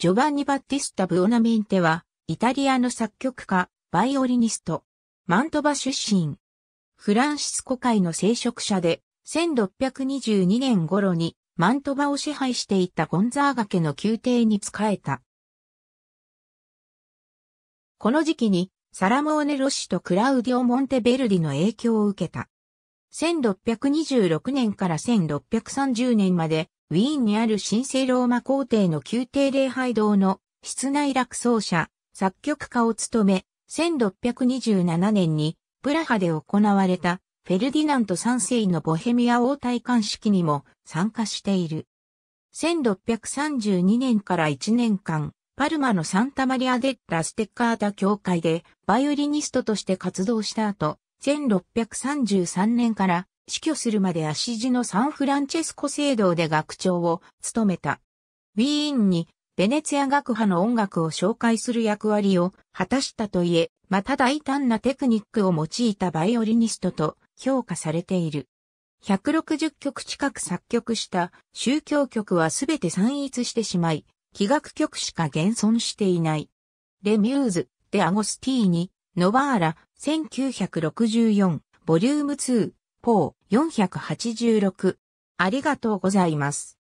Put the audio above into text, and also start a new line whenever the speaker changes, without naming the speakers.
ジョバンニ・バッティスタ・ブオナメンテは、イタリアの作曲家、バイオリニスト。マントバ出身。フランシスコ会の聖職者で、1622年頃に、マントバを支配していたゴンザーガ家の宮廷に仕えた。この時期に、サラモーネ・ロシとクラウディオ・モンテベルディの影響を受けた。1626年から1630年までウィーンにある神聖ローマ皇帝の宮廷礼拝堂の室内落奏者、作曲家を務め、1627年にプラハで行われたフェルディナント3世のボヘミア王戴冠式にも参加している。1632年から1年間、パルマのサンタマリア・デッラ・ステッカータ教会でバイオリニストとして活動した後、1633年から死去するまで足地のサンフランチェスコ聖堂で学長を務めた。ウィーンにベネツィア学派の音楽を紹介する役割を果たしたといえ、また大胆なテクニックを用いたバイオリニストと評価されている。160曲近く作曲した宗教曲はすべて散逸してしまい、器楽曲しか現存していない。レミューズ、デアゴスティーニ、ノバーラ、1964、ボリューム2、項486。ありがとうございます。